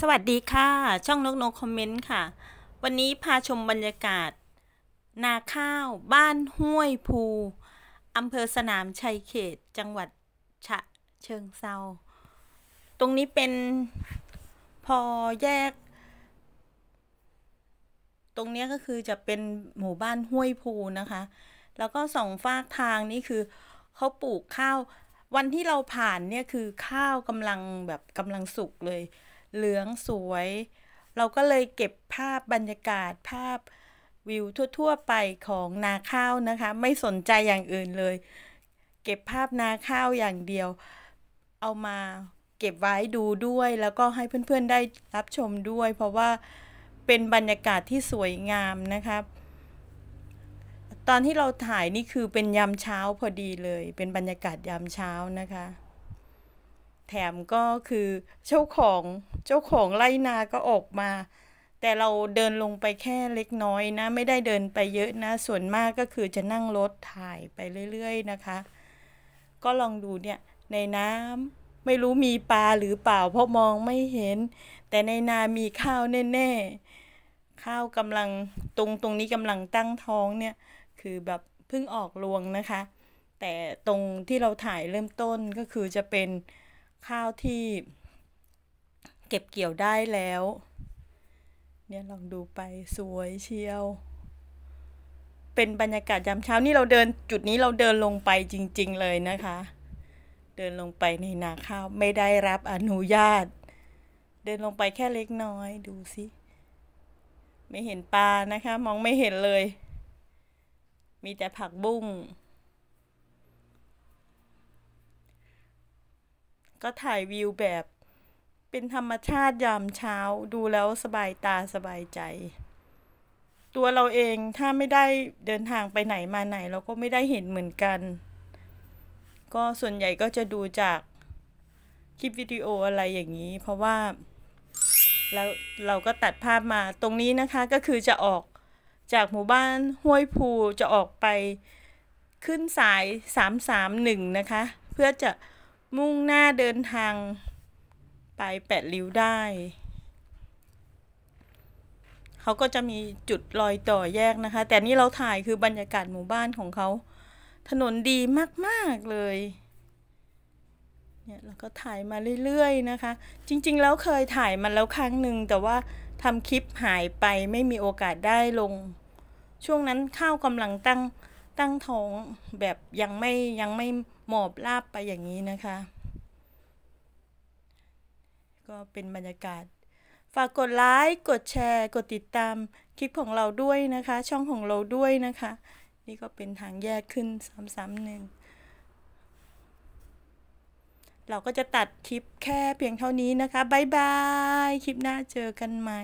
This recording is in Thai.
สวัสดีค่ะ ช่องนกนกคอมเมนต์ค่ะวันนี้พาชมบรรยากาศ นาข้าวบ้านห้วยภูอำเภอสนามชัยเขตจังหวัดฉะเชิงเซาตรงนี้เป็นพอแยก ตรงนี้ก็คือจะเป็นหมู่บ้านห้วยภูนะคะ แล้วก็สองฝากทางนี่คือเขาปลูกข้าววันที่เราผ่านเนี่ยคือข้าวกำลังแบบกำลังสุกเลยเหลืองสวยเราก็เลยเก็บภาพบรรยากาศภาพวิวทั่ว ๆ ไปของนาข้าวนะคะ ไม่สนใจอย่างอื่นเลย เก็บภาพนาข้าวอย่างเดียว เอามาเก็บไว้ดูด้วยแล้วก็ให้เพื่อนๆได้รับชมด้วย เพราะว่าเป็นบรรยากาศที่สวยงามนะครับตอนที่เราถ่ายนี่คือเป็นยามเช้าพอดีเลย เป็นบรรยากาศยามเช้านะคะแถมก็คือเจ้าของเจ้าของไร่นาก็ออกมา แต่เราเดินลงไปแค่เล็กน้อยนะ ไม่ได้เดินไปเยอะนะส่วนมากก็คือจะนั่งรถถ่ายไปเรื่อยๆนะคะ ก็ลองดูเนี่ย ในน้ำไม่รู้มีปลาหรือเปล่าเพราะมองไม่เห็น แต่ในนา มีข้าว แน่ๆ ข้าวกำลัง ตรงตรงนี้กำลังตั้งท้องเนี่ยคือแบบเพิ่งออกรวงนะคะ แต่ตรงที่เราถ่ายเริ่มต้นก็คือจะเป็นข้าวที่เก็บเกี่ยวได้แล้ว เนี่ยลองดูไปสวยเชียว เป็นบรรยากาศยามเช้านี่เราเดินจุดนี้เราเดินลงไปจริงๆเลยนะคะ เดินลงไปในนาข้าวไม่ได้รับอนุญาต เดินลงไปแค่เล็กน้อย ดูสิ ไม่เห็นปลานะคะมองไม่เห็นเลย มีแต่ผักบุ้งก็ถ่ายวิวแบบ เป็นธรรมชาติยามเช้าดูแล้วสบายตาสบายใจ ตัวเราเองถ้าไม่ได้เดินทางไปไหนมาไหนเราก็ไม่ได้เห็นเหมือนกัน ก็ส่วนใหญ่ก็จะดูจากคลิปวิดีโออะไรอย่างนี้ เพราะว่าแล้วเราก็ตัดภาพมาตรงนี้นะคะก็คือจะออกจากหมู่บ้านห้วยภูจะออกไปขึ้นสาย 331นะคะเพื่อจะมุ่งหน้าเดินทางไปแปดริ้วได้ เขาก็จะมีจุดรอยต่อแยกนะคะ แต่นี่เราถ่ายคือบรรยากาศหมู่บ้านของเขา ถนนดีมาก ๆ เลยเนี่ยเราก็ถ่ายมาเรื่อย ๆ นะคะ จริงๆ แล้วเคยถ่ายมาแล้วครั้งหนึ่งแต่ว่าทำคลิปหายไปไม่มีโอกาสได้ลง ช่วงนั้นข้าวกำลังตั้งตั้งท้องแบบยังไม่ ยังไม่หมอบราบไปอย่างนี้นะคะ ก็เป็นบรรยากาศ ฝากกดไลค์กดแชร์กดติดตามคลิปของเราด้วยนะคะ ช่องของเราด้วยนะคะ นี่ก็เป็นทางแยกขึ้นซ้ำๆหนึ่งเราก็จะตัดคลิปแค่เพียงเท่านี้นะคะ บ๊ายบาย คลิปหน้าเจอกันใหม่